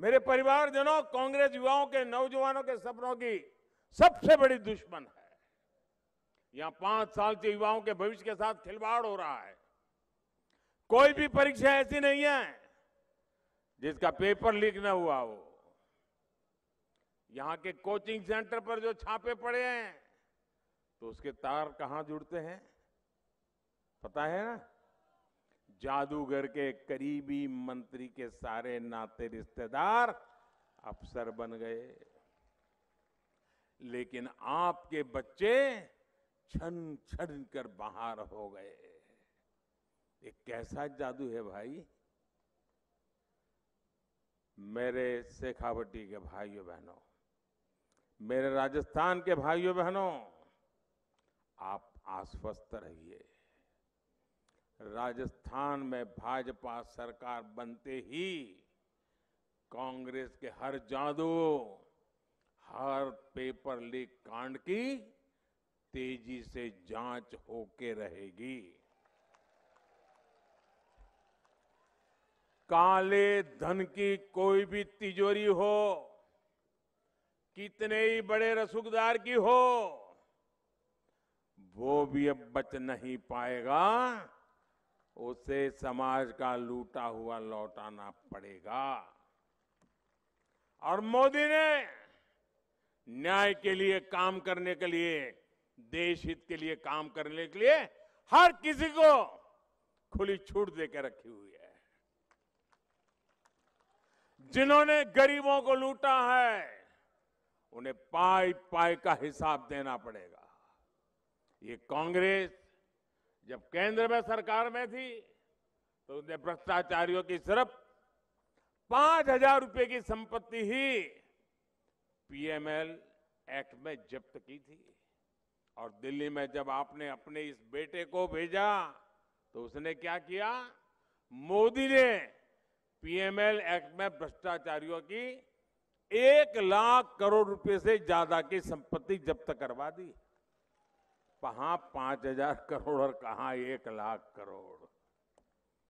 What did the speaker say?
मेरे परिवारजनों कांग्रेस युवाओं के नौजवानों के सपनों की सबसे बड़ी दुश्मन है यहां पांच साल से युवाओं के भविष्य के साथ खिलवाड़ हो रहा है कोई भी परीक्षा ऐसी नहीं है जिसका पेपर लीक न हुआ हो यहां के कोचिंग सेंटर पर जो छापे पड़े हैं तो उसके तार कहां जुड़ते हैं पता है ना जादूगर के करीबी मंत्री के सारे नाते रिश्तेदार अफसर बन गए लेकिन आपके बच्चे छन छन कर बाहर हो गए ये कैसा जादू है भाई मेरे शेखावटी के भाइयों बहनों मेरे राजस्थान के भाइयों बहनों आप आश्वस्त रहिए राजस्थान में भाजपा सरकार बनते ही कांग्रेस के हर जादू हर पेपर लीक कांड की तेजी से जांच होके रहेगी काले धन की कोई भी तिजोरी हो कितने ही बड़े रसूखदार की हो वो भी अब बच नहीं पाएगा उसे समाज का लूटा हुआ लौटाना पड़ेगा और मोदी ने न्याय के लिए काम करने के लिए देश हित के लिए काम करने के लिए हर किसी को खुली छूट देकर रखी हुई है जिन्होंने गरीबों को लूटा है उन्हें पाई पाई का हिसाब देना पड़ेगा ये कांग्रेस जब केंद्र में सरकार में थी तो उन्हें भ्रष्टाचारियों की सिर्फ पांच हजार रुपये की संपत्ति ही पीएमएल एक्ट में जब्त की थी और दिल्ली में जब आपने अपने इस बेटे को भेजा तो उसने क्या किया मोदी ने पीएमएल एक्ट में भ्रष्टाचारियों की एक लाख करोड़ रुपए से ज्यादा की संपत्ति जब्त करवा दी कहाँ पांच हजार करोड़ और कहाँ एक लाख करोड़